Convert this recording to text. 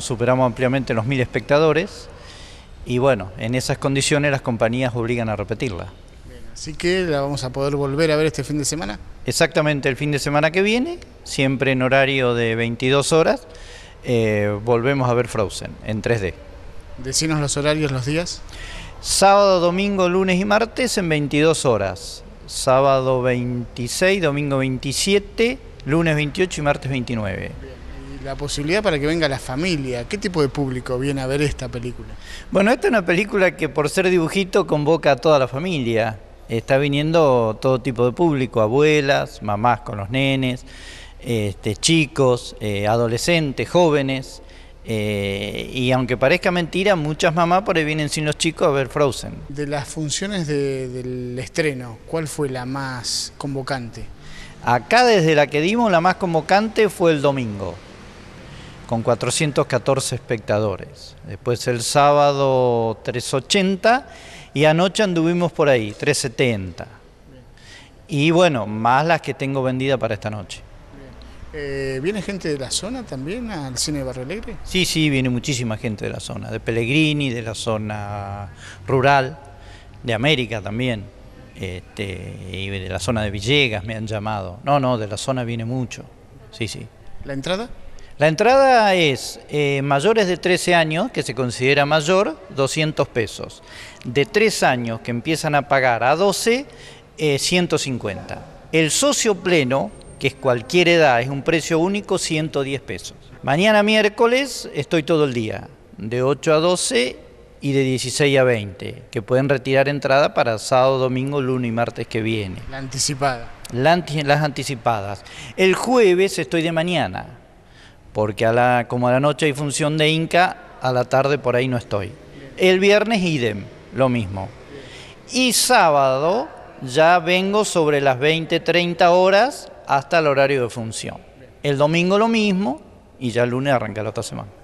Superamos ampliamente los mil espectadores y bueno, en esas condiciones las compañías obligan a repetirla. así que la vamos a poder volver a ver este fin de semana. Exactamente, el fin de semana que viene, siempre en horario de 22 horas, eh, volvemos a ver Frozen en 3D. Decinos los horarios, los días. Sábado, domingo, lunes y martes en 22 horas. Sábado 26, domingo 27, lunes 28 y martes 29 la posibilidad para que venga la familia. ¿Qué tipo de público viene a ver esta película? Bueno, esta es una película que por ser dibujito convoca a toda la familia. Está viniendo todo tipo de público, abuelas, mamás con los nenes, este, chicos, eh, adolescentes, jóvenes. Eh, y aunque parezca mentira, muchas mamás por ahí vienen sin los chicos a ver Frozen. De las funciones del estreno, ¿cuál fue la más convocante? Acá desde la que dimos, la más convocante fue el domingo con 414 espectadores. Después el sábado 380 y anoche anduvimos por ahí, 370. Y bueno, más las que tengo vendida para esta noche. Eh, ¿Viene gente de la zona también al cine de Barrio Alegre? Sí, sí, viene muchísima gente de la zona, de Pellegrini, de la zona rural, de América también, este, y de la zona de Villegas me han llamado. No, no, de la zona viene mucho, sí, sí. ¿La entrada? La entrada es eh, mayores de 13 años, que se considera mayor, 200 pesos. De 3 años que empiezan a pagar a 12, 150. Eh, el socio pleno, que es cualquier edad, es un precio único, 110 pesos. Mañana miércoles estoy todo el día, de 8 a 12 y de 16 a 20, que pueden retirar entrada para sábado, domingo, lunes y martes que viene. La anticipada. las anticipadas. El jueves estoy de mañana porque a la, como a la noche hay función de Inca, a la tarde por ahí no estoy. El viernes idem, lo mismo. Y sábado ya vengo sobre las 20, 30 horas hasta el horario de función. El domingo lo mismo y ya el lunes arranca la otra semana.